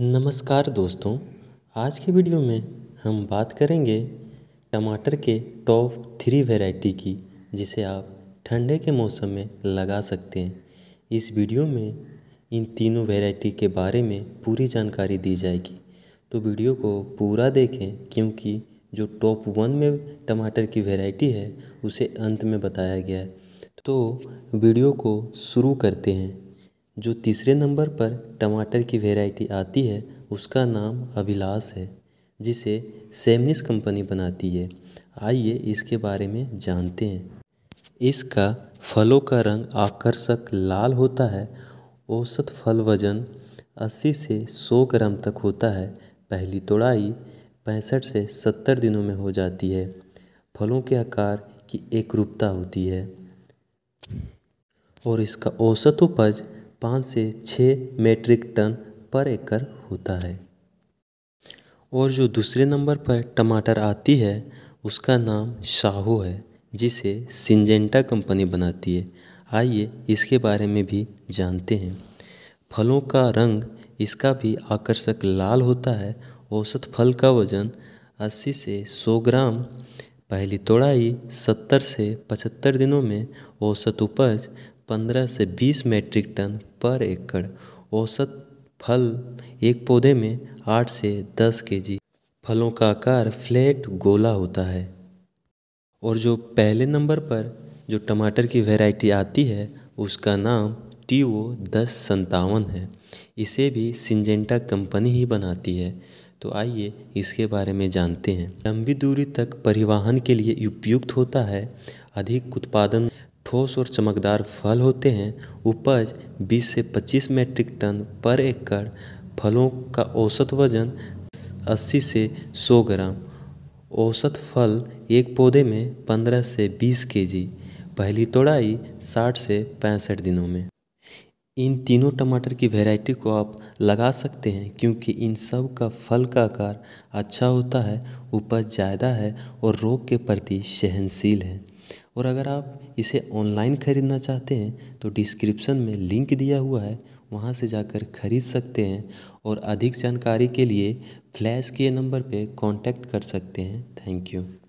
नमस्कार दोस्तों आज के वीडियो में हम बात करेंगे टमाटर के टॉप थ्री वैरायटी की जिसे आप ठंडे के मौसम में लगा सकते हैं इस वीडियो में इन तीनों वैरायटी के बारे में पूरी जानकारी दी जाएगी तो वीडियो को पूरा देखें क्योंकि जो टॉप वन में टमाटर की वैरायटी है उसे अंत में बताया गया है तो वीडियो को शुरू करते हैं जो तीसरे नंबर पर टमाटर की वेराइटी आती है उसका नाम अभिलाष है जिसे सेमनिस कंपनी बनाती है आइए इसके बारे में जानते हैं इसका फलों का रंग आकर्षक लाल होता है औसत फल वजन 80 से 100 ग्राम तक होता है पहली तोड़ाई पैंसठ से 70 दिनों में हो जाती है फलों के आकार की एकरूपता होती है और इसका औसत उपज पाँच से छः मेट्रिक टन पर एकड़ होता है और जो दूसरे नंबर पर टमाटर आती है उसका नाम शाहू है जिसे सिंजेंटा कंपनी बनाती है आइए इसके बारे में भी जानते हैं फलों का रंग इसका भी आकर्षक लाल होता है औसत फल का वजन 80 से 100 ग्राम पहली तोड़ाई 70 से 75 दिनों में औसत उपज पंद्रह से बीस मैट्रिक टन पर एकड़ औसत फल एक पौधे में आठ से दस के जी फलों का आकार फ्लैट गोला होता है और जो पहले नंबर पर जो टमाटर की वैरायटी आती है उसका नाम टी ओ दस संतावन है इसे भी सिंजेंटा कंपनी ही बनाती है तो आइए इसके बारे में जानते हैं लंबी दूरी तक परिवहन के लिए उपयुक्त होता है अधिक उत्पादन ठोस और चमकदार फल होते हैं उपज 20 से 25 मेट्रिक टन पर एकड़ फलों का औसत वजन 80 से 100 ग्राम औसत फल एक पौधे में 15 से 20 केजी पहली तोड़ाई 60 से पैंसठ दिनों में इन तीनों टमाटर की वैरायटी को आप लगा सकते हैं क्योंकि इन सब का फल का आकार अच्छा होता है उपज ज़्यादा है और रोग के प्रति सहनशील है और अगर आप इसे ऑनलाइन ख़रीदना चाहते हैं तो डिस्क्रिप्शन में लिंक दिया हुआ है वहाँ से जाकर ख़रीद सकते हैं और अधिक जानकारी के लिए फ्लैश के नंबर पे कांटेक्ट कर सकते हैं थैंक यू